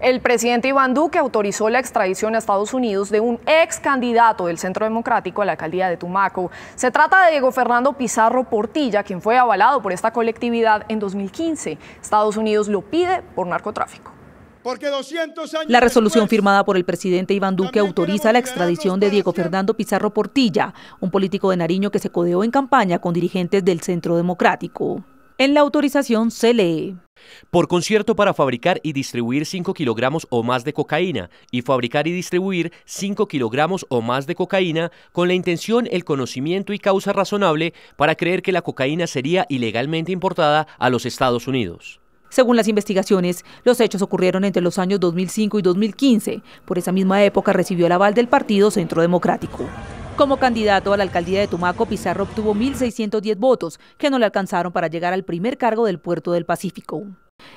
El presidente Iván Duque autorizó la extradición a Estados Unidos de un ex candidato del Centro Democrático a la alcaldía de Tumaco. Se trata de Diego Fernando Pizarro Portilla, quien fue avalado por esta colectividad en 2015. Estados Unidos lo pide por narcotráfico. la resolución firmada por el presidente Iván Duque autoriza la extradición de Diego Fernando Pizarro Portilla, un político de Nariño que se codeó en campaña con dirigentes del Centro Democrático. En la autorización se lee. Por concierto para fabricar y distribuir 5 kilogramos o más de cocaína y fabricar y distribuir 5 kilogramos o más de cocaína con la intención, el conocimiento y causa razonable para creer que la cocaína sería ilegalmente importada a los Estados Unidos. Según las investigaciones, los hechos ocurrieron entre los años 2005 y 2015. Por esa misma época recibió el aval del Partido Centro Democrático. Como candidato a la alcaldía de Tumaco, Pizarro obtuvo 1.610 votos, que no le alcanzaron para llegar al primer cargo del puerto del Pacífico.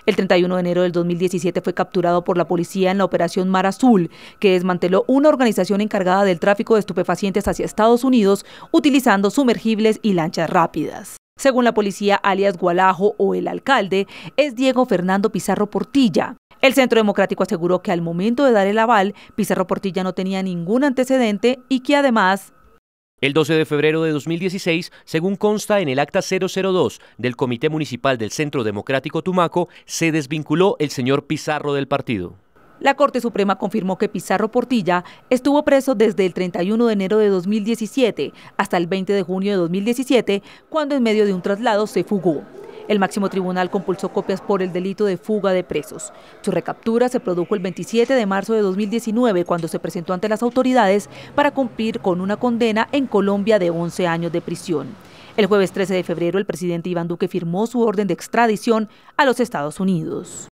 El 31 de enero del 2017 fue capturado por la policía en la operación Mar Azul, que desmanteló una organización encargada del tráfico de estupefacientes hacia Estados Unidos utilizando sumergibles y lanchas rápidas. Según la policía, alias Gualajo o el alcalde, es Diego Fernando Pizarro Portilla, el Centro Democrático aseguró que al momento de dar el aval, Pizarro Portilla no tenía ningún antecedente y que además el 12 de febrero de 2016, según consta en el acta 002 del Comité Municipal del Centro Democrático Tumaco, se desvinculó el señor Pizarro del partido. La Corte Suprema confirmó que Pizarro Portilla estuvo preso desde el 31 de enero de 2017 hasta el 20 de junio de 2017, cuando en medio de un traslado se fugó. El máximo tribunal compulsó copias por el delito de fuga de presos. Su recaptura se produjo el 27 de marzo de 2019 cuando se presentó ante las autoridades para cumplir con una condena en Colombia de 11 años de prisión. El jueves 13 de febrero el presidente Iván Duque firmó su orden de extradición a los Estados Unidos.